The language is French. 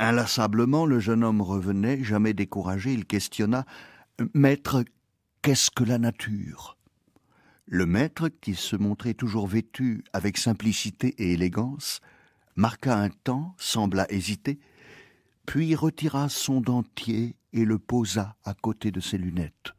Inlassablement, le jeune homme revenait, jamais découragé, il questionna Maître, qu'est-ce que la nature Le maître, qui se montrait toujours vêtu avec simplicité et élégance, marqua un temps, sembla hésiter, puis retira son dentier et le posa à côté de ses lunettes.